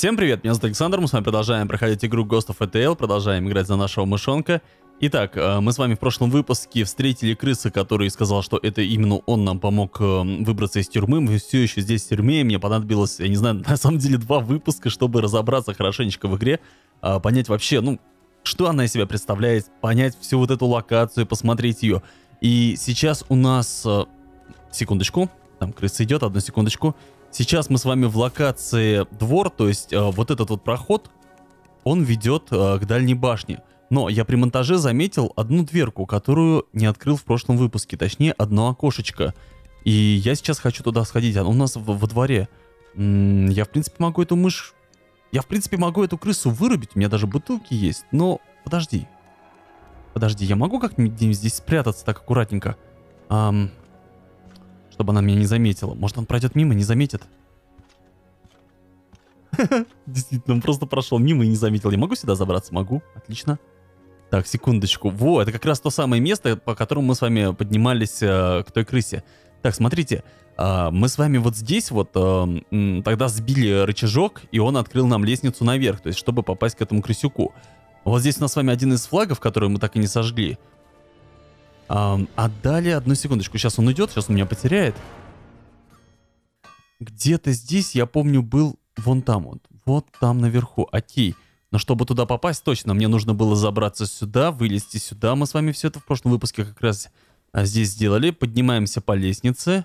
Всем привет, меня зовут Александр, мы с вами продолжаем проходить игру Ghost of ETL, продолжаем играть за нашего мышонка. Итак, э, мы с вами в прошлом выпуске встретили крыса, который сказал, что это именно он нам помог э, выбраться из тюрьмы. Мы все еще здесь в тюрьме, мне понадобилось, я не знаю, на самом деле два выпуска, чтобы разобраться хорошенечко в игре, а, понять вообще, ну, что она из себя представляет, понять всю вот эту локацию, посмотреть ее. И сейчас у нас... Э, секундочку, там крыса идет, одну секундочку. Сейчас мы с вами в локации двор, то есть э, вот этот вот проход, он ведет э, к дальней башне. Но я при монтаже заметил одну дверку, которую не открыл в прошлом выпуске, точнее одно окошечко. И я сейчас хочу туда сходить, оно у нас в, во дворе. М -м, я в принципе могу эту мышь... Я в принципе могу эту крысу вырубить, у меня даже бутылки есть, но подожди. Подожди, я могу как-нибудь здесь спрятаться так аккуратненько? Эм, чтобы она меня не заметила. Может, он пройдет мимо, не заметит. Действительно, он просто прошел мимо и не заметил. Я могу сюда забраться? Могу. Отлично. Так, секундочку. Во, это как раз то самое место, по которому мы с вами поднимались э, к той крысе. Так, смотрите. Э, мы с вами вот здесь вот э, тогда сбили рычажок, и он открыл нам лестницу наверх, то есть чтобы попасть к этому крысюку. Вот здесь у нас с вами один из флагов, который мы так и не сожгли. Эм, отдали а одну секундочку. Сейчас он идет, сейчас он меня потеряет. Где-то здесь, я помню, был вон там вот. Вот там наверху. Окей. Но чтобы туда попасть, точно, мне нужно было забраться сюда, вылезти сюда. Мы с вами все это в прошлом выпуске как раз а, здесь сделали. Поднимаемся по лестнице.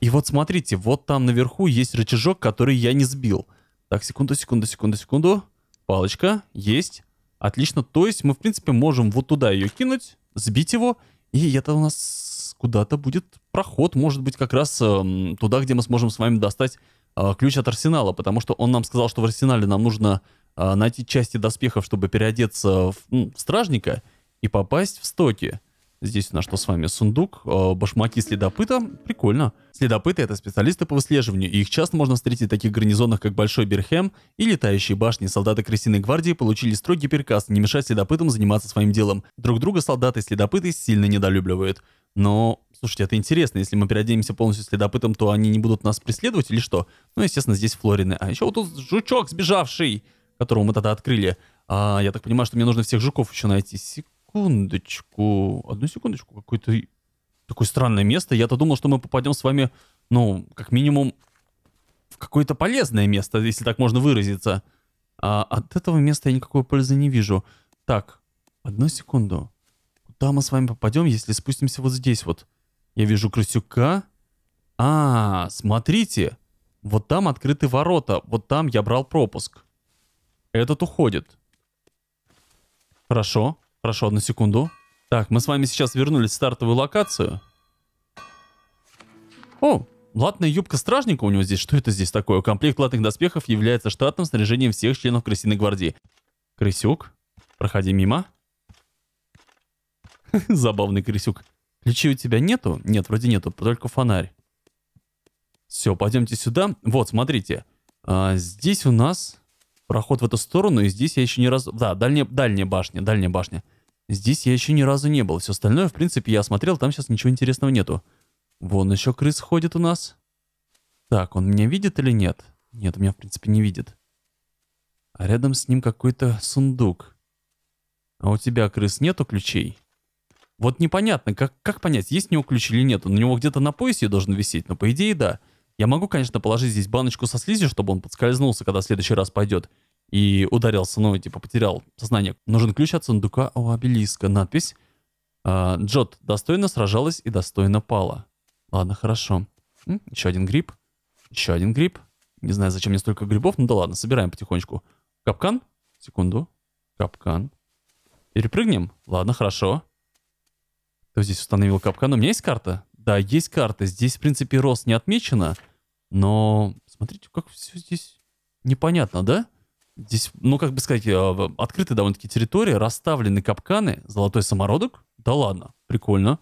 И вот смотрите, вот там наверху есть рычажок, который я не сбил. Так, секунду, секунду, секунду, секунду. Палочка есть. Отлично. То есть мы, в принципе, можем вот туда ее кинуть сбить его, и это у нас куда-то будет проход, может быть, как раз эм, туда, где мы сможем с вами достать а, ключ от арсенала, потому что он нам сказал, что в арсенале нам нужно а, найти части доспехов, чтобы переодеться в, ну, в стражника и попасть в стоки. Здесь у нас что с вами? Сундук, э, башмаки следопыта. Прикольно. Следопыты — это специалисты по выслеживанию, и их часто можно встретить в таких гарнизонах, как Большой Берхем и Летающие башни. Солдаты Крысиной гвардии получили строгий приказ не мешать следопытам заниматься своим делом. Друг друга солдаты и следопыты сильно недолюбливают. Но, слушайте, это интересно. Если мы переоденемся полностью следопытом, то они не будут нас преследовать или что? Ну, естественно, здесь флорины. А еще вот тут жучок сбежавший, которого мы тогда открыли. А, я так понимаю, что мне нужно всех жуков еще найти. Секунду секундочку, одну секундочку, какое-то такое странное место. Я-то думал, что мы попадем с вами, ну, как минимум, в какое-то полезное место, если так можно выразиться. А от этого места я никакой пользы не вижу. Так, одну секунду. Куда мы с вами попадем, если спустимся вот здесь вот? Я вижу крысюка. А, смотрите. Вот там открыты ворота. Вот там я брал пропуск. Этот уходит. Хорошо. Прошу, одну секунду. Так, мы с вами сейчас вернулись в стартовую локацию. О, латная юбка стражника у него здесь. Что это здесь такое? Комплект латных доспехов является штатным снаряжением всех членов крысиной гвардии. Крысюк, проходи мимо. Забавный крысюк. Ключей у тебя нету? Нет, вроде нету, только фонарь. Все, пойдемте сюда. Вот, смотрите. А, здесь у нас проход в эту сторону, и здесь я еще ни разу... Да, дальняя, дальняя башня, дальняя башня. Здесь я еще ни разу не был. Все остальное, в принципе, я осмотрел, там сейчас ничего интересного нету. Вон еще крыс ходит у нас. Так, он меня видит или нет? Нет, меня, в принципе, не видит. А рядом с ним какой-то сундук. А у тебя, крыс, нету ключей? Вот непонятно, как, как понять, есть у него ключи или нет. Он у него где-то на поясе должен висеть, но по идее да. Я могу, конечно, положить здесь баночку со слизью, чтобы он подскользнулся, когда в следующий раз пойдет. И ударился, ну, типа, потерял сознание. Нужен ключ от сундука у обелиска. Надпись. А, Джот достойно сражалась и достойно пала. Ладно, хорошо. Еще один гриб. Еще один гриб. Не знаю, зачем мне столько грибов. Ну да ладно, собираем потихонечку. Капкан. Секунду. Капкан. Перепрыгнем? Ладно, хорошо. Кто здесь установил капкан? У меня есть карта? Да, есть карта. Здесь, в принципе, рост не отмечено. Но смотрите, как все здесь непонятно, да? Здесь, ну, как бы сказать, э, открытая довольно-таки территория, расставлены капканы, золотой самородок. Да ладно, прикольно.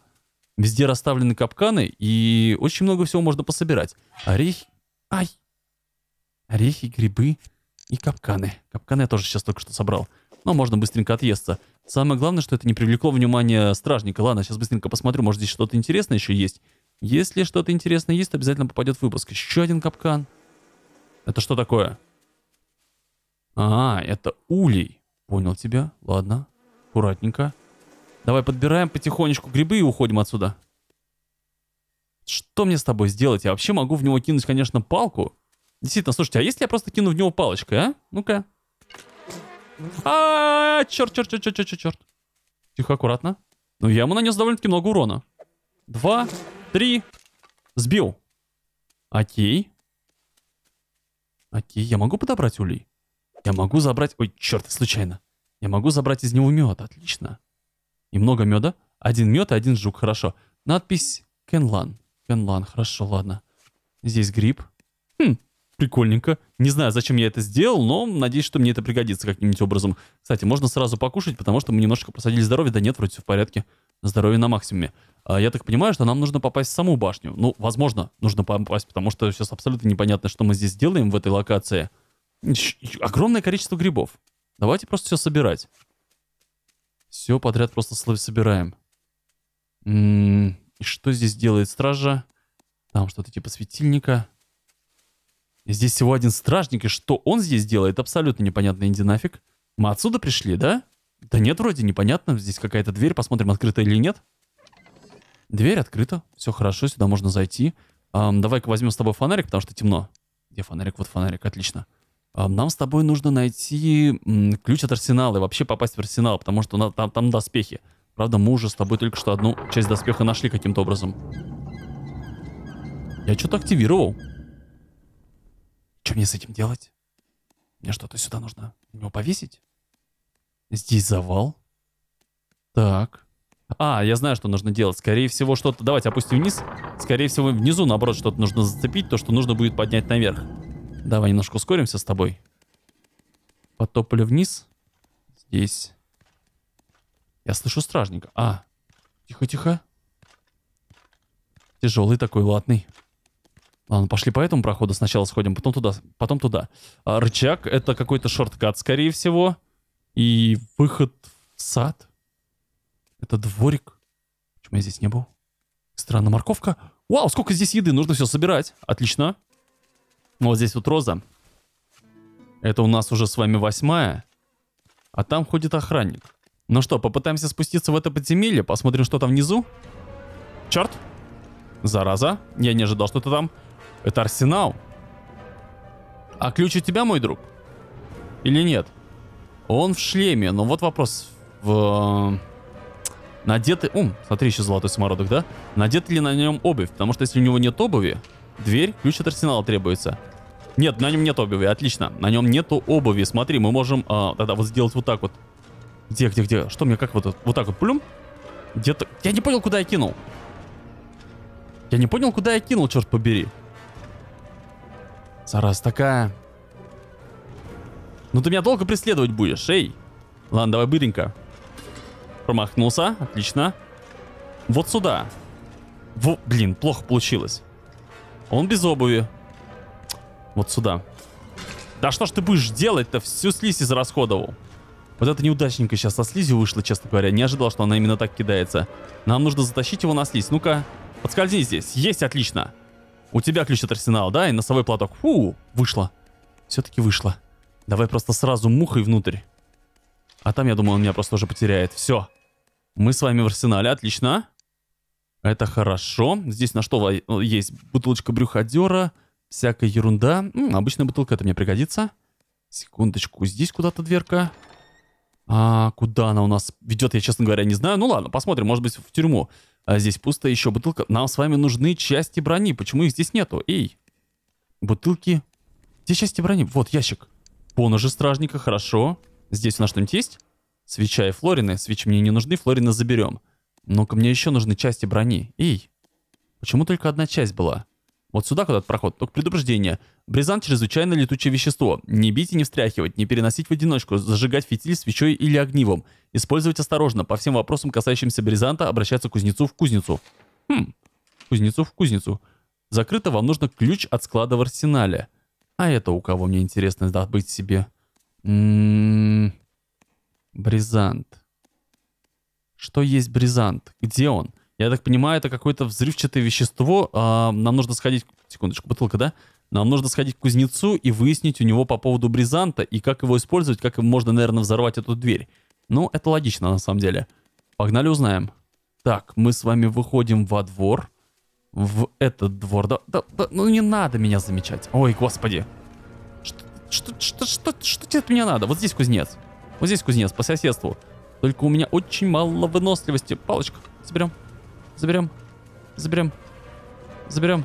Везде расставлены капканы, и очень много всего можно пособирать. Орехи... Ай! Орехи, грибы и капканы. Капканы я тоже сейчас только что собрал но можно быстренько отъесться. Самое главное, что это не привлекло внимания стражника. Ладно, сейчас быстренько посмотрю, может здесь что-то интересное еще есть. Если что-то интересное есть, то обязательно попадет в выпуск. Еще один капкан. Это что такое? А, это улей. Понял тебя. Ладно. Аккуратненько. Давай подбираем потихонечку грибы и уходим отсюда. Что мне с тобой сделать? Я вообще могу в него кинуть, конечно, палку. Действительно, слушайте, а если я просто кину в него палочкой, а? Ну-ка. А, черт, черт, черт, черт, черт, черт. Тихо, аккуратно. Но ну, я ему нанес довольно-таки много урона. Два, три. Сбил. Окей. Окей, я могу подобрать улей? Я могу забрать... Ой, черт, случайно. Я могу забрать из него мед, отлично. И много меда. Один мед и один жук, хорошо. Надпись Кенлан. Кенлан, хорошо, ладно. Здесь гриб. Хм, прикольненько. Не знаю, зачем я это сделал, но надеюсь, что мне это пригодится каким-нибудь образом. Кстати, можно сразу покушать, потому что мы немножко просадили здоровье. Да нет, вроде все в порядке. Здоровье на максимуме. А я так понимаю, что нам нужно попасть в саму башню. Ну, возможно, нужно попасть, потому что сейчас абсолютно непонятно, что мы здесь делаем в этой локации. Огромное количество грибов. Давайте просто все собирать. Все подряд просто собираем. М -м -м, что здесь делает стража? Там что-то типа светильника. Здесь всего один стражник, и что он здесь делает, абсолютно непонятно, иди нафиг. Мы отсюда пришли, да? Да нет, вроде непонятно, здесь какая-то дверь, посмотрим, открыта или нет. Дверь открыта, все хорошо, сюда можно зайти. Эм, Давай-ка возьмем с тобой фонарик, потому что темно. Где фонарик? Вот фонарик, отлично. Эм, нам с тобой нужно найти м, ключ от арсенала и вообще попасть в арсенал, потому что на, там, там доспехи. Правда, мы уже с тобой только что одну часть доспеха нашли каким-то образом. Я что-то активировал. Что мне с этим делать? Мне что-то сюда нужно его повесить? Здесь завал. Так. А, я знаю, что нужно делать. Скорее всего, что-то... Давайте опустим вниз. Скорее всего, внизу, наоборот, что-то нужно зацепить. То, что нужно будет поднять наверх. Давай немножко ускоримся с тобой. Потопали вниз. Здесь. Я слышу стражника. А, тихо-тихо. Тяжелый такой, латный. Ладно, ну, пошли по этому проходу сначала сходим, потом туда, потом туда. А рычаг — это какой-то шорткат, скорее всего. И выход в сад. Это дворик. Почему я здесь не был? Странно, морковка. Вау, сколько здесь еды, нужно все собирать. Отлично. Ну, вот здесь вот роза. Это у нас уже с вами восьмая. А там ходит охранник. Ну что, попытаемся спуститься в это подземелье, посмотрим, что там внизу. Черт! Зараза, я не ожидал, что ты там. Это арсенал. А ключ у тебя, мой друг? Или нет? Он в шлеме, но ну, вот вопрос. В... Надеты... Ум, смотри, еще золотой самородок, да? Надеты ли на нем обувь? Потому что если у него нет обуви, дверь, ключ от арсенала требуется. Нет, на нем нет обуви, отлично. На нем нету обуви. Смотри, мы можем а, тогда вот сделать вот так вот. Где, где, где? Что мне, как вот, вот так вот, плюм? Где-то... Я не понял, куда я кинул. Я не понял, куда я кинул, черт побери. Зараз такая. Ну ты меня долго преследовать будешь, эй. Ладно, давай быренько. Промахнулся, отлично. Вот сюда. Во, блин, плохо получилось. Он без обуви. Вот сюда. Да что ж ты будешь делать-то? Всю слизь израсходовал. Вот это неудачненько сейчас со слизью вышло, честно говоря. Не ожидал, что она именно так кидается. Нам нужно затащить его на слизь. Ну-ка, подскользни здесь. Есть, отлично. Отлично. У тебя ключ от арсенала, да? И носовой платок. Фу, вышло. Все-таки вышло. Давай просто сразу мухой внутрь. А там, я думаю, он меня просто уже потеряет. Все. Мы с вами в арсенале. Отлично. Это хорошо. Здесь на что есть? Бутылочка брюходера. Всякая ерунда. М -м, обычная бутылка, это мне пригодится. Секундочку. Здесь куда-то дверка. А куда она у нас ведет, я, честно говоря, не знаю. Ну ладно, посмотрим. Может быть, в тюрьму. А здесь пусто, еще бутылка. Нам с вами нужны части брони. Почему их здесь нету? Эй, бутылки. Где части брони? Вот ящик. Поножи стражника, хорошо. Здесь у нас что-нибудь есть? Свеча и флорины. Свечи мне не нужны, флорины заберем. Но-ка, мне еще нужны части брони. Эй, почему только одна часть была? Вот сюда куда-то проход. Только предупреждение. Бризант чрезвычайно летучее вещество. Не бить и не встряхивать, не переносить в одиночку, зажигать фитиль свечой или огнивом. Использовать осторожно. По всем вопросам, касающимся бризанта, обращаться к кузнецу в кузницу. Хм, кузнецу в кузницу. Закрыто вам нужно ключ от склада в арсенале. А это у кого мне интересно добыть себе? М м-м-м. Бризант. Что есть бризант? Где он? Я так понимаю, это какое-то взрывчатое вещество. А, нам нужно сходить... Секундочку, бутылка, да? Нам нужно сходить к кузнецу и выяснить у него по поводу бризанта и как его использовать, как можно, наверное, взорвать эту дверь. Ну, это логично, на самом деле. Погнали узнаем. Так, мы с вами выходим во двор. В этот двор. Да, да, да, ну не надо меня замечать. Ой, господи. Что, что, что, что, что тебе от меня надо? Вот здесь кузнец. Вот здесь кузнец, по соседству. Только у меня очень мало выносливости. Палочка, соберем. Заберем. Заберем. Заберем.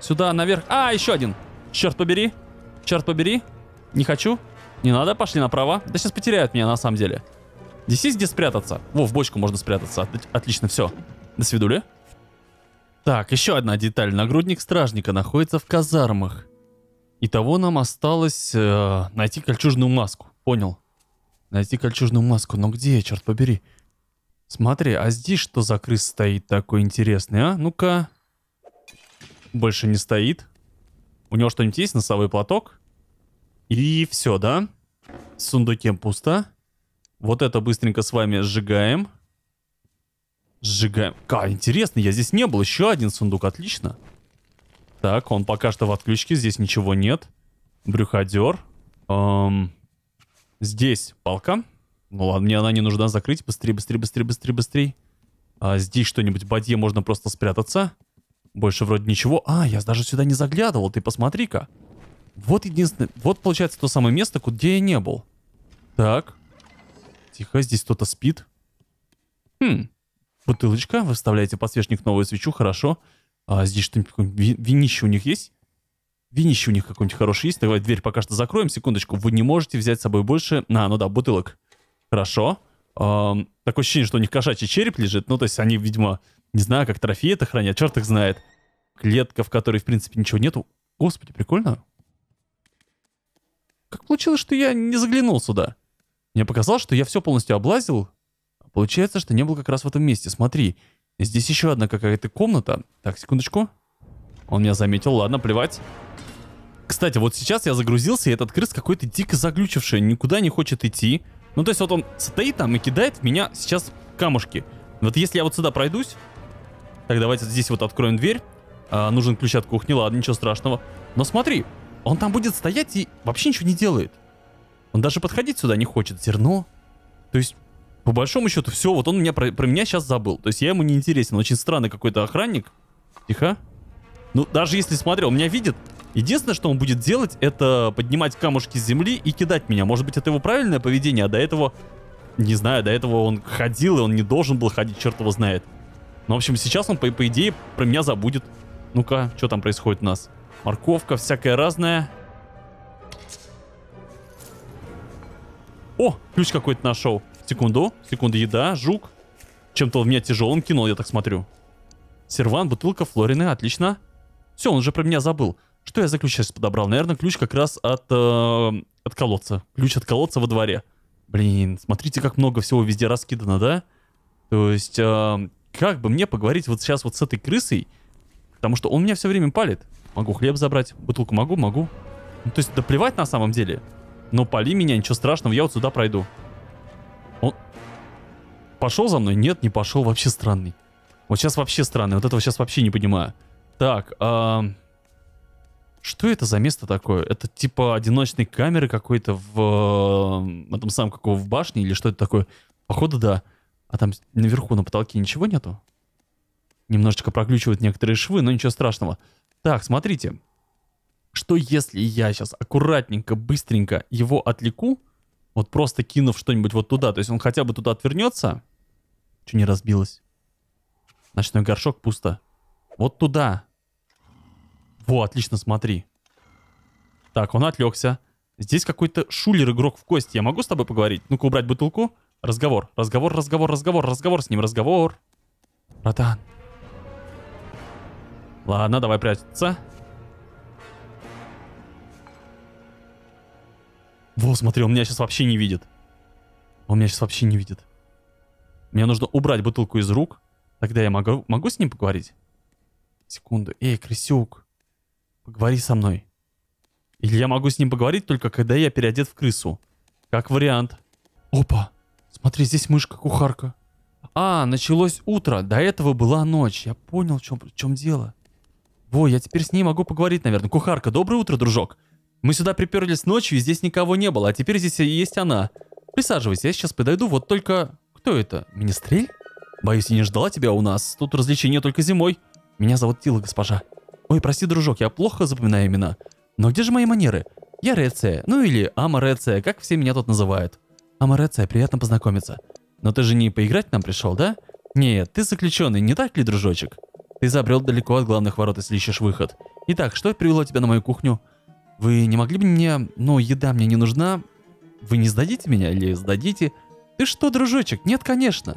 Сюда, наверх. А, еще один. Черт побери. Черт побери. Не хочу. Не надо, пошли направо. Да сейчас потеряют меня на самом деле. Здесь есть где спрятаться? Во, в бочку можно спрятаться. От отлично, все. До свидули. Так, еще одна деталь. Нагрудник стражника находится в казармах. Итого нам осталось э, найти кольчужную маску. Понял. Найти кольчужную маску. Но где, черт побери? Смотри, а здесь что за крыс стоит такой интересный, а? Ну-ка. Больше не стоит. У него что-нибудь есть? Носовой платок? И все, да? С сундуком пусто. Вот это быстренько с вами сжигаем. Сжигаем. Ка, интересно, я здесь не был. Еще один сундук, отлично. Так, он пока что в отключке, здесь ничего нет. Брюходер. Эм, здесь палка. Ну ладно, мне она не нужна. Закрыть. Быстрее, быстрее, быстрее, быстрее, быстрее. А здесь что-нибудь в бадье можно просто спрятаться. Больше вроде ничего. А, я даже сюда не заглядывал. Ты посмотри-ка. Вот единственное... Вот, получается, то самое место, куда я не был. Так. Тихо, здесь кто-то спит. Хм. Бутылочка. Выставляете подсвечник новую свечу. Хорошо. А здесь что-нибудь... Винище у них есть? Винище у них какой-нибудь хороший есть. Давай дверь пока что закроем. Секундочку. Вы не можете взять с собой больше... А, ну да, бутылок хорошо. Эм, такое ощущение, что у них кошачий череп лежит. Ну, то есть они, видимо, не знаю, как трофеи это хранят, черт их знает. Клетка, в которой, в принципе, ничего нету. Господи, прикольно. Как получилось, что я не заглянул сюда? Мне показалось, что я все полностью облазил. Получается, что не был как раз в этом месте. Смотри, здесь еще одна какая-то комната. Так, секундочку. Он меня заметил, ладно, плевать. Кстати, вот сейчас я загрузился, и этот крыс какой-то дико заглючивший, никуда не хочет идти. Ну, то есть вот он стоит там и кидает в меня сейчас камушки. Вот если я вот сюда пройдусь... Так, давайте здесь вот откроем дверь. А, нужен ключ от кухни, ладно, ничего страшного. Но смотри, он там будет стоять и вообще ничего не делает. Он даже подходить сюда не хочет, зерно. То есть, по большому счету, все, вот он меня про, про меня сейчас забыл. То есть я ему не интересен, очень странный какой-то охранник. Тихо. Ну, даже если, смотрел, он меня видит, Единственное, что он будет делать, это поднимать камушки с земли и кидать меня. Может быть, это его правильное поведение, а до этого... Не знаю, до этого он ходил, и он не должен был ходить, черт его знает. Ну, в общем, сейчас он, по, по идее, про меня забудет. Ну-ка, что там происходит у нас? Морковка, всякое разное. О, ключ какой-то нашел. Секунду, секунду, еда, жук. Чем-то он меня тяжелым кинул, я так смотрю. Серван, бутылка, флорины, отлично. Все, он уже про меня забыл. Что я за ключ сейчас подобрал? Наверное, ключ как раз от, э, от колодца. Ключ от колодца во дворе. Блин, смотрите, как много всего везде раскидано, да? То есть, э, как бы мне поговорить вот сейчас вот с этой крысой? Потому что он меня все время палит. Могу хлеб забрать, бутылку могу, могу. Ну, то есть, да плевать на самом деле. Но пали меня, ничего страшного, я вот сюда пройду. Он... Пошел за мной? Нет, не пошел, вообще странный. Вот сейчас вообще странный, вот этого сейчас вообще не понимаю. Так, эм... Что это за место такое? Это типа одиночной камеры какой-то в, в э, этом самом какого в башне или что это такое? Походу, да. А там наверху на потолке ничего нету? Немножечко проключивают некоторые швы, но ничего страшного. Так, смотрите. Что если я сейчас аккуратненько, быстренько его отвлеку? Вот просто кинув что-нибудь вот туда. То есть он хотя бы туда отвернется. Что не разбилось? Ночной горшок пусто. Вот туда. Во, отлично, смотри. Так, он отвлекся. Здесь какой-то шулер-игрок в кости. Я могу с тобой поговорить? Ну-ка, убрать бутылку. Разговор, разговор, разговор, разговор, разговор с ним, разговор. Братан. Ладно, давай прятаться. Во, смотри, он меня сейчас вообще не видит. Он меня сейчас вообще не видит. Мне нужно убрать бутылку из рук. Тогда я могу, могу с ним поговорить? Секунду. Эй, крысюк поговори со мной. Или я могу с ним поговорить только когда я переодет в крысу. Как вариант. Опа, смотри, здесь мышка-кухарка. А, началось утро, до этого была ночь. Я понял, в чем, в чем дело. Во, я теперь с ней могу поговорить, наверное. Кухарка, доброе утро, дружок. Мы сюда приперлись ночью, и здесь никого не было, а теперь здесь и есть она. Присаживайся, я сейчас подойду, вот только... Кто это? Министрель? Боюсь, я не ждала тебя у нас. Тут развлечения только зимой. Меня зовут Тила, госпожа. Ой, прости, дружок, я плохо запоминаю имена. Но где же мои манеры? Я Реция, ну или Амареция, как все меня тут называют. Амареция, приятно познакомиться. Но ты же не поиграть нам пришел, да? Нет, ты заключенный, не так ли, дружочек? Ты забрел далеко от главных ворот, если ищешь выход. Итак, что привело тебя на мою кухню? Вы не могли бы мне... Ну, еда мне не нужна. Вы не сдадите меня или сдадите? Ты что, дружочек? Нет, конечно.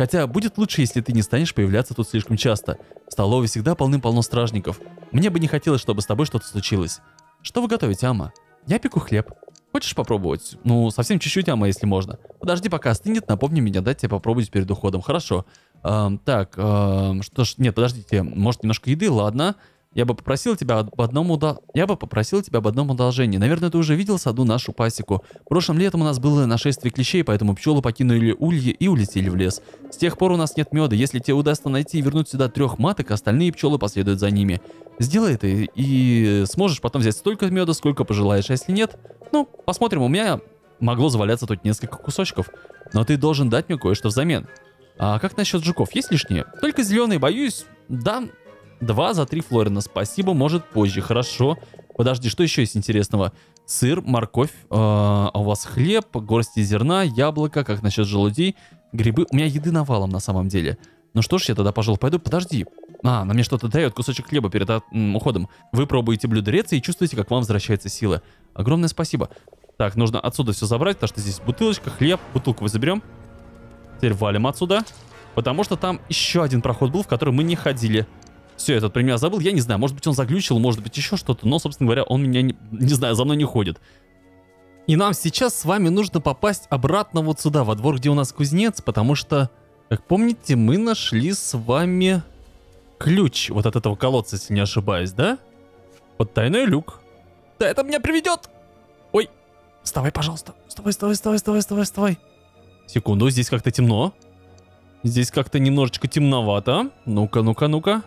Хотя будет лучше, если ты не станешь появляться тут слишком часто. В столовой всегда полным-полно стражников. Мне бы не хотелось, чтобы с тобой что-то случилось. Что вы готовите, Ама? Я пеку хлеб. Хочешь попробовать? Ну, совсем чуть-чуть, Ама, если можно. Подожди, пока остынет, напомни меня, дать тебе попробовать перед уходом. Хорошо. Эм, так, эм, что ж, нет, подождите, может немножко еды, ладно. Ладно. Я бы попросил тебя об одном удо... Я бы попросил тебя об одном одолжении. Наверное, ты уже видел саду нашу пасеку. Прошлым летом у нас было нашествие клещей, поэтому пчелы покинули ульи и улетели в лес. С тех пор у нас нет меда. Если тебе удастся найти и вернуть сюда трех маток, остальные пчелы последуют за ними. Сделай это и сможешь потом взять столько меда, сколько пожелаешь. А если нет, ну, посмотрим. У меня могло заваляться тут несколько кусочков. Но ты должен дать мне кое-что взамен. А как насчет жуков? Есть лишние? Только зеленые, боюсь. Да, Два за три Флорина. Спасибо, может позже. Хорошо. Подожди, что еще есть интересного? Сыр, морковь, э, а у вас хлеб, горсти зерна, яблоко, как насчет желудей, грибы. У меня еды навалом на самом деле. Ну что ж, я тогда, пожалуй, пойду. Подожди. А, на мне что-то дает, кусочек хлеба перед а, м, уходом. Вы пробуете блюдо Реца и чувствуете, как вам возвращается сила. Огромное спасибо. Так, нужно отсюда все забрать, потому что здесь бутылочка, хлеб, бутылку вы заберем. Теперь валим отсюда. Потому что там еще один проход был, в который мы не ходили. Все, этот пример забыл, я не знаю, может быть он заглючил, может быть еще что-то, но, собственно говоря, он меня, не, не знаю, за мной не ходит. И нам сейчас с вами нужно попасть обратно вот сюда, во двор, где у нас кузнец, потому что, как помните, мы нашли с вами ключ вот от этого колодца, если не ошибаюсь, да? Вот тайный люк. Да это меня приведет! Ой, вставай, пожалуйста. Вставай, вставай, вставай, вставай, вставай, вставай. Секунду, здесь как-то темно. Здесь как-то немножечко темновато. Ну-ка, ну-ка, ну-ка.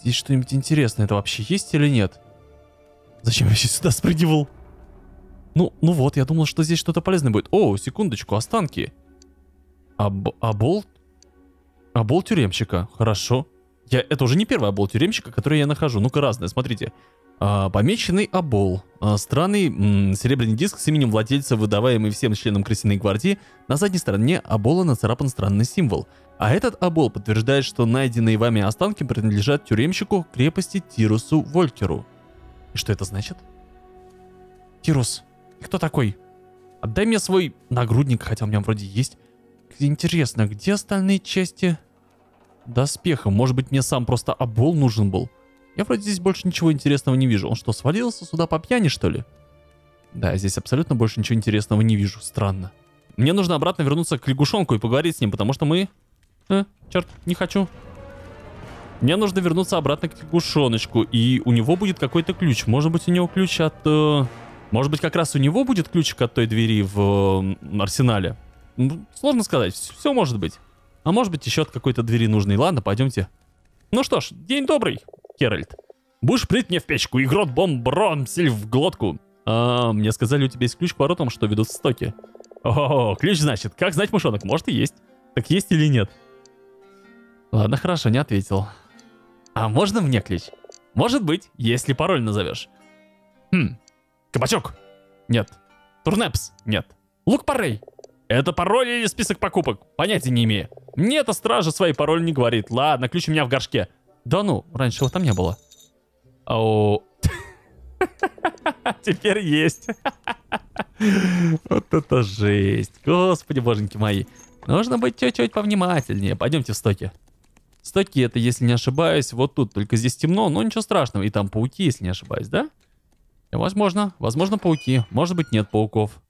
Здесь что-нибудь интересное это вообще есть или нет? Зачем я сюда спрыгивал? Ну, ну вот, я думал, что здесь что-то полезное будет. О, секундочку, останки. Аб абол? Абол тюремщика, хорошо. Я, это уже не первый абол тюремщика, который я нахожу. Ну-ка, разное, смотрите. А, помеченный обол. А, странный м, серебряный диск с именем владельца, выдаваемый всем членам крысиной гвардии. На задней стороне обола нацарапан странный символ. А этот обол подтверждает, что найденные вами останки принадлежат тюремщику крепости Тирусу Волькеру. И что это значит? Тирус, кто такой? Отдай мне свой нагрудник, хотя у меня вроде есть. Интересно, где остальные части доспеха? Может быть, мне сам просто обол нужен был? Я вроде здесь больше ничего интересного не вижу. Он что, свалился сюда по пьяни, что ли? Да, здесь абсолютно больше ничего интересного не вижу. Странно. Мне нужно обратно вернуться к лягушонку и поговорить с ним, потому что мы Э, черт, не хочу. Мне нужно вернуться обратно к лягушоночку, и у него будет какой-то ключ. Может быть, у него ключ от... Э... Может быть, как раз у него будет ключик от той двери в э, арсенале? Ну, сложно сказать, все может быть. А может быть, еще от какой-то двери нужный. Ладно, пойдемте. Ну что ж, день добрый, Геральт. Будешь плить мне в печку, и грот бомбром в глотку. А, мне сказали, у тебя есть ключ к воротам, что ведут в стоке. О, ключ значит. Как знать, мышонок, может и есть. Так есть или нет? Ладно, хорошо, не ответил. А можно мне ключ? Может быть, если пароль назовешь. Хм. Кабачок? Нет. Турнепс? Нет. Лук Парей? Это пароль или список покупок? Понятия не имею. Мне эта стража свои пароль не говорит. Ладно, ключ у меня в горшке. Да ну, раньше его там не было. Оу. А Теперь есть. Вот это жесть. Господи, боженьки мои. Нужно быть чуть-чуть повнимательнее. Пойдемте в стоки. Стаки это, если не ошибаюсь, вот тут. Только здесь темно, но ничего страшного. И там пауки, если не ошибаюсь, да? Возможно. Возможно, пауки. Может быть, нет пауков.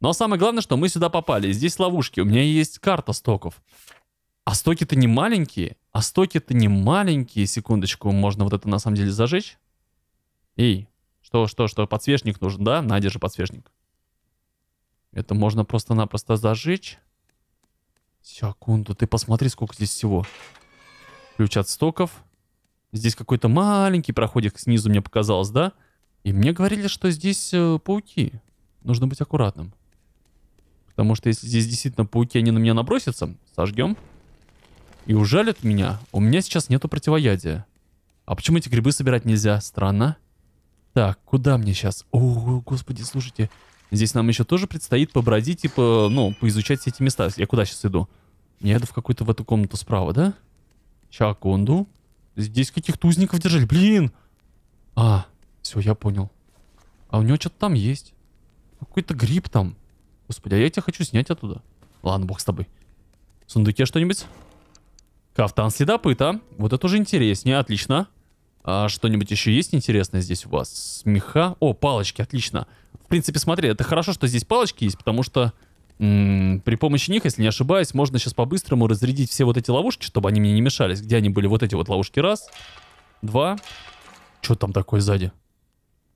Но самое главное, что мы сюда попали. Здесь ловушки. У меня есть карта стоков. А стоки-то не маленькие. А стоки-то не маленькие. Секундочку, можно вот это на самом деле зажечь. Эй, что, что, что, подсвечник нужен, да? На, же подсвечник. Это можно просто-напросто зажечь. Секунду, ты посмотри, сколько здесь всего. Ключ от стоков. Здесь какой-то маленький проходик снизу мне показалось, да? И мне говорили, что здесь э, пауки. Нужно быть аккуратным. Потому что если здесь действительно пауки, они на меня набросятся, сожгем. И ужалят меня. У меня сейчас нету противоядия. А почему эти грибы собирать нельзя? Странно. Так, куда мне сейчас? О, господи, слушайте. Здесь нам еще тоже предстоит побродить и, по, ну, поизучать все эти места. Я куда сейчас иду? Я иду в какую-то в эту комнату справа, да? Да. Чаконду. Здесь каких-то узников держали. Блин! А, все, я понял. А у него что-то там есть. Какой-то гриб там. Господи, а я тебя хочу снять оттуда. Ладно, бог с тобой. В сундуке что-нибудь? Кафтан следопыта. Вот это уже интереснее, отлично. А что-нибудь еще есть интересное здесь у вас? Меха? О, палочки, отлично. В принципе, смотри, это хорошо, что здесь палочки есть, потому что при помощи них, если не ошибаюсь, можно сейчас по-быстрому разрядить все вот эти ловушки, чтобы они мне не мешались. Где они были? Вот эти вот ловушки. Раз, два. Что там такое сзади?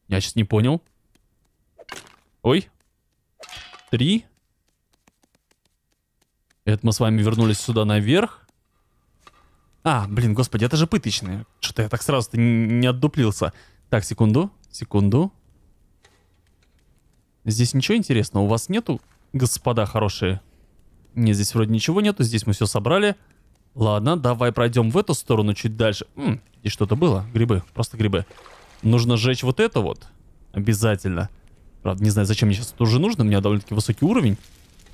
Я сейчас не понял. Ой. Три. Это мы с вами вернулись сюда наверх. А, блин, господи, это же пыточные. Что-то я так сразу-то не отдуплился. Так, секунду, секунду. Здесь ничего интересного? У вас нету Господа хорошие. Не, здесь вроде ничего нету, здесь мы все собрали. Ладно, давай пройдем в эту сторону чуть дальше. М, здесь что-то было. Грибы, просто грибы. Нужно сжечь вот это вот. Обязательно. Правда, не знаю, зачем мне сейчас это уже нужно. У меня довольно-таки высокий уровень.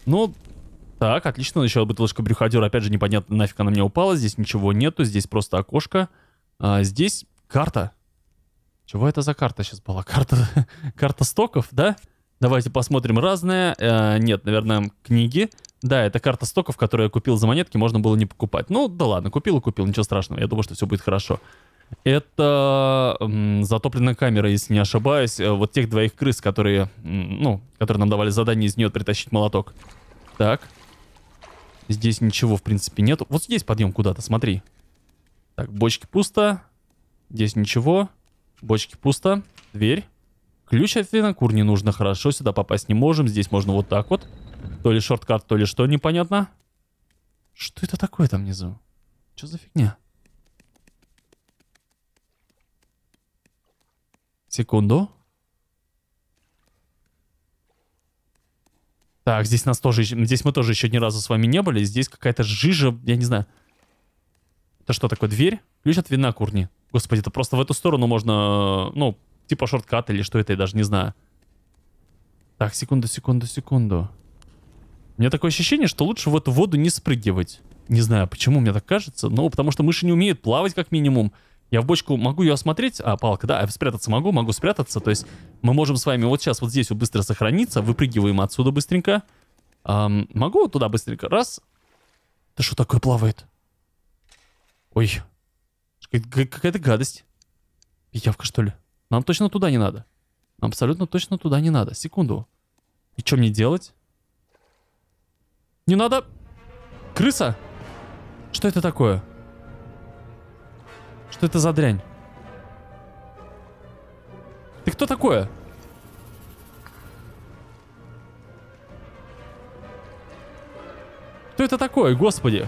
Но... Так, отлично. Еще бутылочка брюхадера. Опять же, непонятно, нафиг она мне упала. Здесь ничего нету. Здесь просто окошко. А, здесь карта. Чего это за карта сейчас была? Карта, карта стоков, да? Давайте посмотрим разное. Э, нет, наверное, книги. Да, это карта стоков, которую я купил за монетки, можно было не покупать. Ну, да ладно, купил и купил, ничего страшного. Я думаю, что все будет хорошо. Это затопленная камера, если не ошибаюсь. Э, вот тех двоих крыс, которые, ну, которые нам давали задание из нее притащить молоток. Так. Здесь ничего, в принципе, нету. Вот здесь подъем куда-то, смотри. Так, бочки пусто. Здесь ничего. Бочки пусто. Дверь. Ключ от винокур не нужно, хорошо, сюда попасть не можем. Здесь можно вот так вот. То ли шорткат, то ли что, непонятно. Что это такое там внизу? Что за фигня? Секунду. Так, здесь нас тоже... Здесь мы тоже еще ни разу с вами не были. Здесь какая-то жижа, я не знаю. Это что такое, дверь? Ключ от винокурни Господи, это просто в эту сторону можно... Ну, Типа шорткат или что это, я даже не знаю. Так, секунду, секунду, секунду. У меня такое ощущение, что лучше в эту воду не спрыгивать. Не знаю, почему мне так кажется. но ну, потому что мыши не умеют плавать, как минимум. Я в бочку могу ее осмотреть, а палка, да, я спрятаться могу, могу спрятаться. То есть мы можем с вами вот сейчас вот здесь вот быстро сохраниться, выпрыгиваем отсюда быстренько. Эм, могу вот туда быстренько, раз. Да что такое плавает? Ой, какая-то гадость. Явка что ли? Нам точно туда не надо. абсолютно точно туда не надо. Секунду. И что мне делать? Не надо... Крыса? Что это такое? Что это за дрянь? Ты кто такое? Что это такое, господи?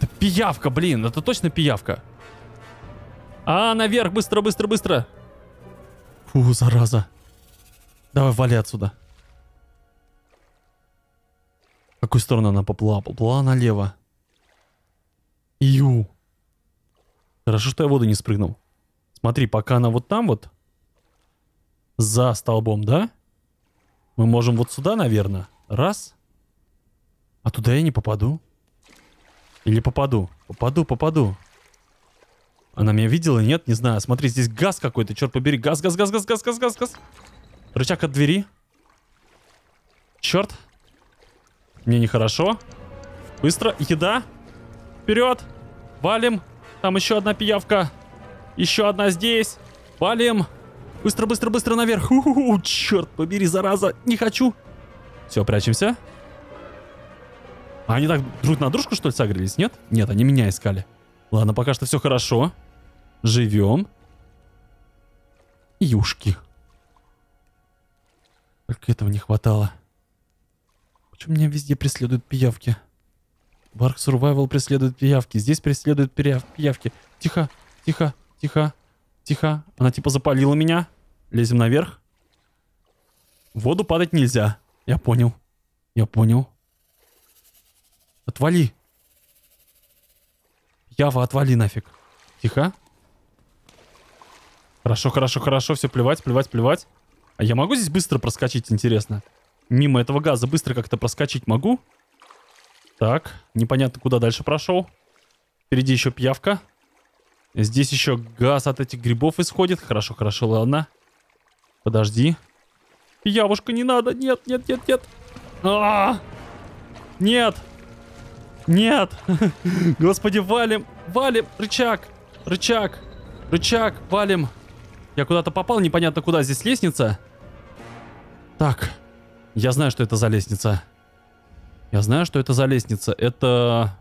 Это пиявка, блин, это точно пиявка. А, наверх, быстро, быстро, быстро. Фу, зараза. Давай, вали отсюда. В какую сторону она поплыла? Поплыла налево. Ю. Хорошо, что я в воду не спрыгнул. Смотри, пока она вот там вот, за столбом, да? Мы можем вот сюда, наверное. Раз. А туда я не попаду. Или попаду? Попаду, попаду. Она меня видела? Нет, не знаю. Смотри, здесь газ какой-то, черт побери. Газ, газ, газ, газ, газ, газ, газ, газ. Рычаг от двери. Черт. Мне нехорошо. Быстро. Еда. Вперед. Валим. Там еще одна пиявка. Еще одна здесь. Валим. Быстро, быстро, быстро наверх. У -у черт побери, зараза. Не хочу. Все, прячемся. А они так друг на дружку, что ли, согрелись? Нет? Нет, они меня искали. Ладно, пока что все хорошо. Хорошо живем. Юшки. Только этого не хватало. Почему меня везде преследуют пиявки? Барк Ark Survival преследуют пиявки. Здесь преследуют пиявки. Тихо, тихо, тихо, тихо. Она типа запалила меня. Лезем наверх. В воду падать нельзя. Я понял. Я понял. Отвали. Ява, отвали нафиг. Тихо. Хорошо, хорошо, хорошо, все плевать, плевать, плевать. А я могу здесь быстро проскочить, интересно? Мимо этого газа быстро как-то проскочить могу? Так, непонятно, куда дальше прошел. Впереди еще пьявка. Здесь еще газ от этих грибов исходит. Хорошо, хорошо, ладно. Подожди. Пьявушка, не надо. Нет, нет, нет, нет. А -а -а! Нет. Нет. Господи, валим. Валим. Рычаг. Рычаг. Рычаг. Валим. Я куда-то попал, непонятно куда. Здесь лестница. Так. Я знаю, что это за лестница. Я знаю, что это за лестница. Это...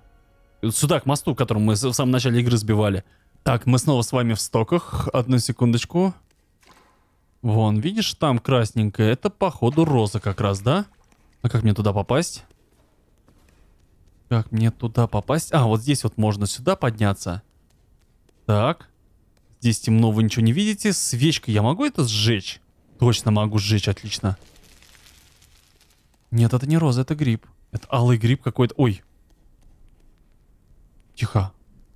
Сюда, к мосту, которому мы в самом начале игры сбивали. Так, мы снова с вами в стоках. Одну секундочку. Вон, видишь, там красненькое. Это, походу, роза как раз, да? А как мне туда попасть? Как мне туда попасть? А, вот здесь вот можно сюда подняться. Так. Здесь темно, вы ничего не видите. Свечка, я могу это сжечь? Точно могу сжечь, отлично. Нет, это не роза, это гриб. Это алый гриб какой-то. Ой. Тихо.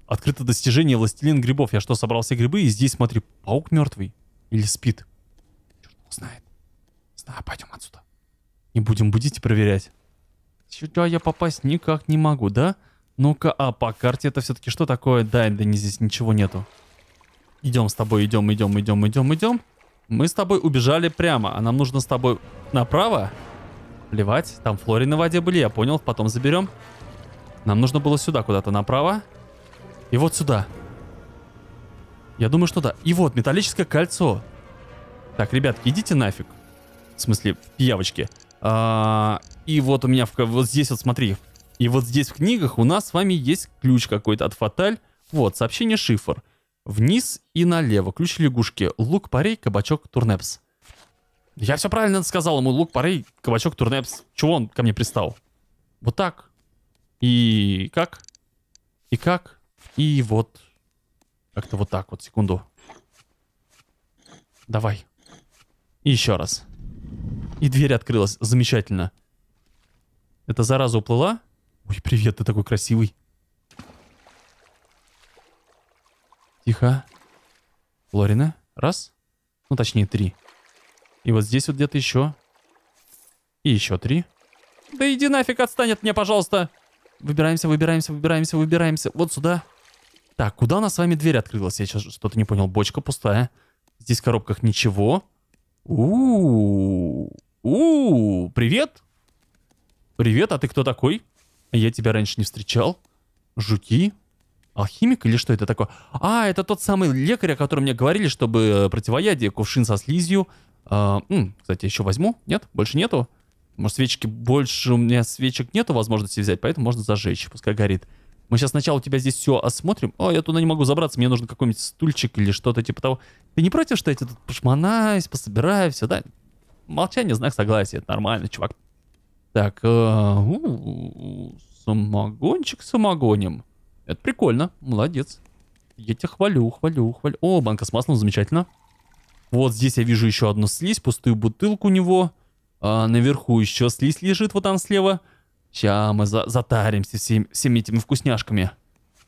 Открыто достижение властелин грибов. Я что, собрал все грибы? И здесь, смотри, паук мертвый. Или спит. Черт его знает. Знаю, пойдем отсюда. Не будем будить и проверять. Сюда я попасть никак не могу, да? Ну-ка, а по карте это все-таки что такое? Да, да не здесь ничего нету. Идем с тобой, идем, идем, идем, идем, идем. Мы с тобой убежали прямо, а нам нужно с тобой направо. Плевать, там флори на воде были, я понял, потом заберем. Нам нужно было сюда куда-то направо. И вот сюда. Я думаю, что да. И вот, металлическое кольцо. Так, ребятки, идите нафиг. В смысле, пиявочки. А, и вот у меня, в, вот здесь вот, смотри. И вот здесь в книгах у нас с вами есть ключ какой-то от фаталь. Вот, сообщение шифр. Вниз и налево. Ключ лягушки. Лук, парей, кабачок, турнепс. Я все правильно сказал ему. Лук, парей, кабачок, турнепс. Чего он ко мне пристал? Вот так. И как? И как? И вот. Как-то вот так вот. Секунду. Давай. И еще раз. И дверь открылась. Замечательно. Эта зараза уплыла? Ой, привет, ты такой красивый. Тихо. А? Лорина. Раз. Ну, точнее, три. И вот здесь вот где-то еще. И еще три. Да иди нафиг, отстань от меня, пожалуйста. Выбираемся, выбираемся, выбираемся, выбираемся. Вот сюда. Так, куда у нас с вами дверь открылась? Я сейчас что-то не понял. Бочка пустая. Здесь в коробках ничего. у у Привет. Привет, а ты кто такой? Я тебя раньше не встречал. Жуки. Алхимик или что это такое? А, это тот самый лекарь, о котором мне говорили, чтобы э, противоядие, кувшин со слизью. А, м, кстати, еще возьму? Нет? Больше нету? Может, свечки больше у меня свечек нету возможности взять, поэтому можно зажечь, пускай горит. Мы сейчас сначала у тебя здесь все осмотрим. О, а, я туда не могу забраться, мне нужен какой-нибудь стульчик или что-то типа того. Ты не против, что я тебе тут пошмонаюсь, пособираю, все, да? Молчание, знак согласия, это нормально, чувак. Так, э, у, у, самогончик самогоним. Это прикольно. Молодец. Я тебя хвалю, хвалю, хвалю. О, банка с маслом, замечательно. Вот здесь я вижу еще одну слизь, пустую бутылку у него. А наверху еще слизь лежит вот там слева. Сейчас мы за затаримся всем, всеми этими вкусняшками.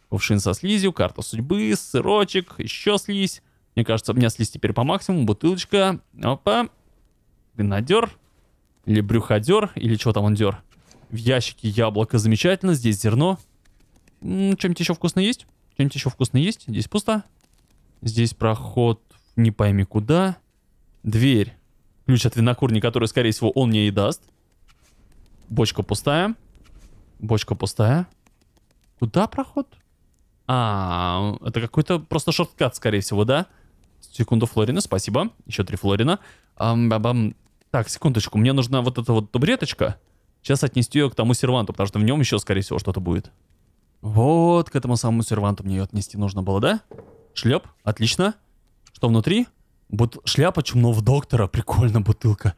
Кувшин со слизью, карта судьбы, сырочек, еще слизь. Мне кажется, у меня слизь теперь по максимуму. Бутылочка. Опа. Винодер. Или брюходер. Или что там он дер. В ящике яблоко. Замечательно. Здесь зерно. Чем-то еще вкусно есть? чем-то еще вкусно есть? Здесь пусто. Здесь проход не пойми куда. Дверь. Ключ от винокурни, который, скорее всего, он мне и даст. Бочка пустая. Бочка пустая. Куда проход? А, это какой-то просто шорткат, скорее всего, да? Секунду Флорина, спасибо. Еще три Флорина. Ам, бам, бам. Так, секундочку. Мне нужна вот эта вот табуреточка. Сейчас отнести ее к тому серванту, потому что в нем еще, скорее всего, что-то будет. Вот к этому самому серванту мне ее отнести нужно было, да? Шлеп, отлично. Что внутри? Бут... Шляпа чумного доктора, прикольно, бутылка.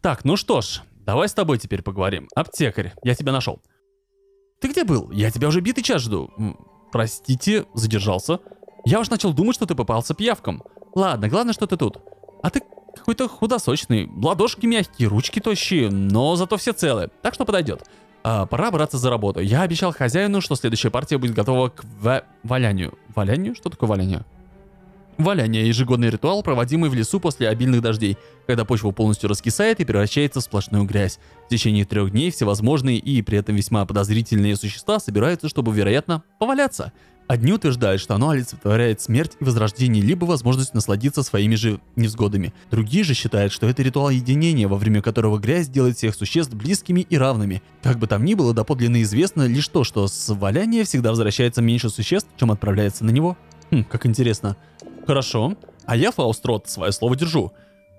Так, ну что ж, давай с тобой теперь поговорим. Аптекарь, я тебя нашел. Ты где был? Я тебя уже битый час жду. Простите, задержался. Я уж начал думать, что ты попался пьявкам. Ладно, главное, что ты тут. А ты какой-то худосочный, ладошки мягкие, ручки тощие, но зато все целые, так что подойдет. «А, пора браться за работу. Я обещал хозяину, что следующая партия будет готова к ва валянию. Валянию? Что такое валяние? Валяние – ежегодный ритуал, проводимый в лесу после обильных дождей, когда почва полностью раскисает и превращается в сплошную грязь. В течение трех дней всевозможные и при этом весьма подозрительные существа собираются, чтобы, вероятно, поваляться – Одни утверждают, что оно олицетворяет смерть и возрождение, либо возможность насладиться своими же невзгодами. Другие же считают, что это ритуал единения, во время которого грязь делает всех существ близкими и равными. Как бы там ни было, доподлинно известно лишь то, что с валяния всегда возвращается меньше существ, чем отправляется на него. Хм, как интересно. Хорошо. А я, Фаустрот, свое слово держу.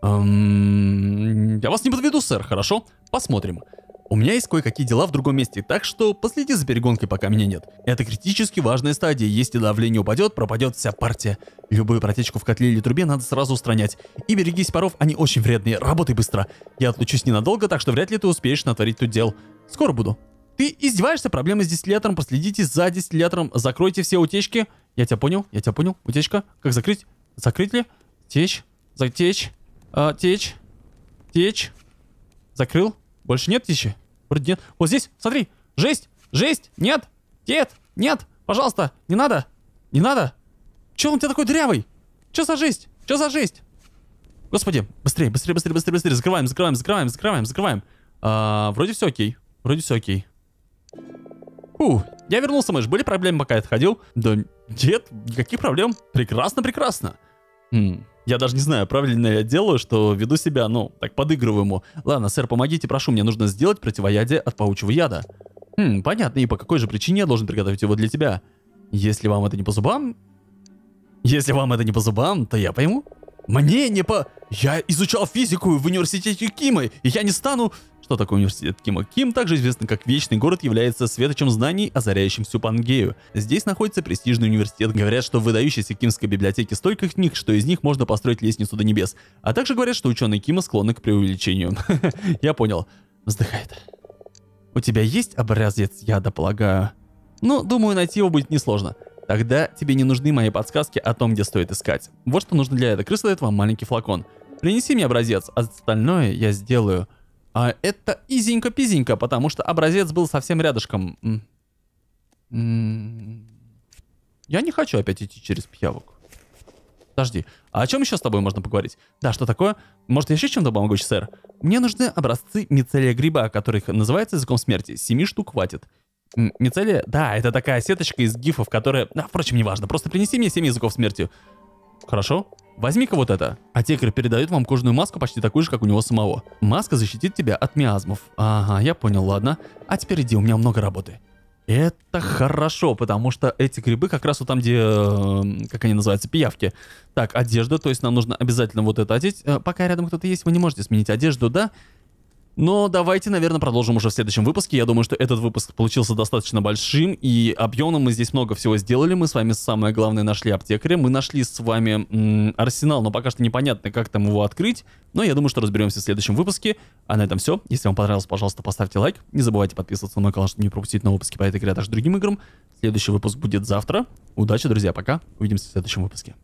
Эм, я вас не подведу, сэр, хорошо? Посмотрим. У меня есть кое-какие дела в другом месте, так что последи за перегонкой, пока меня нет. Это критически важная стадия, если давление упадет, пропадет вся партия. Любую протечку в котле или трубе надо сразу устранять. И берегись паров, они очень вредные, работай быстро. Я отлучусь ненадолго, так что вряд ли ты успеешь натворить тут дел. Скоро буду. Ты издеваешься, проблемы с дистиллятором, Последите за дистиллятором, закройте все утечки. Я тебя понял, я тебя понял, утечка. Как закрыть? Закрыть ли? Течь, затечь, э, течь, течь. Закрыл. Больше нет тысячи? Вроде нет. Вот здесь, смотри. Жесть, жесть, нет, нет, нет. Пожалуйста, не надо, не надо. Че он у тебя такой дрявый? Че за жесть? Че за жесть? Господи, быстрее, быстрее, быстрее, быстрее, быстрее. Закрываем, закрываем, закрываем, закрываем, закрываем. А, вроде все окей. Вроде все окей. Фу, я вернулся, мышь, Были проблемы, пока я отходил? Да нет, никаких проблем. Прекрасно, прекрасно. Хм. Я даже не знаю, правильно я делаю, что веду себя, ну, так подыгрываю ему. Ладно, сэр, помогите, прошу, мне нужно сделать противоядие от паучьего яда. Хм, понятно, и по какой же причине я должен приготовить его для тебя? Если вам это не по зубам... Если вам это не по зубам, то я пойму. Мне не по... Я изучал физику в университете Кимы, и я не стану... Что такое университет Кима? Ким, также известный как Вечный город, является светочем знаний, озаряющим всю Пангею. Здесь находится престижный университет. Говорят, что в выдающейся кимской библиотеке столько книг, что из них можно построить лестницу до небес. А также говорят, что ученые Кима склонны к преувеличению. Я понял. Вздыхает. У тебя есть образец яда, полагаю? Ну, думаю, найти его будет несложно. Тогда тебе не нужны мои подсказки о том, где стоит искать. Вот что нужно для этого. Крыса дает вам маленький флакон. Принеси мне образец, а остальное я сделаю. А это изенько-пизенько, потому что образец был совсем рядышком. Я не хочу опять идти через пьявок. Подожди, а о чем еще с тобой можно поговорить? Да, что такое? Может, я еще чем-то помогу, сэр? Мне нужны образцы мицелия гриба, которых называется языком смерти. Семи штук хватит. Мицелия? Да, это такая сеточка из гифов, которая... А, впрочем, неважно, просто принеси мне семь языков смерти. Хорошо? Возьми-ка вот это. Аптекарь передает вам кожаную маску почти такую же, как у него самого. Маска защитит тебя от миазмов. Ага, я понял, ладно. А теперь иди, у меня много работы. Это хорошо, потому что эти грибы как раз вот там, где, э, как они называются, пиявки. Так, одежда, то есть нам нужно обязательно вот это одеть. Э, пока рядом кто-то есть, вы не можете сменить одежду, да? Но давайте, наверное, продолжим уже в следующем выпуске. Я думаю, что этот выпуск получился достаточно большим и объемным. Мы здесь много всего сделали. Мы с вами самое главное нашли аптекаря. Мы нашли с вами м, арсенал, но пока что непонятно, как там его открыть. Но я думаю, что разберемся в следующем выпуске. А на этом все. Если вам понравилось, пожалуйста, поставьте лайк. Не забывайте подписываться на мой канал, чтобы не пропустить новые выпуски по этой игре, а также другим играм. Следующий выпуск будет завтра. Удачи, друзья, пока. Увидимся в следующем выпуске.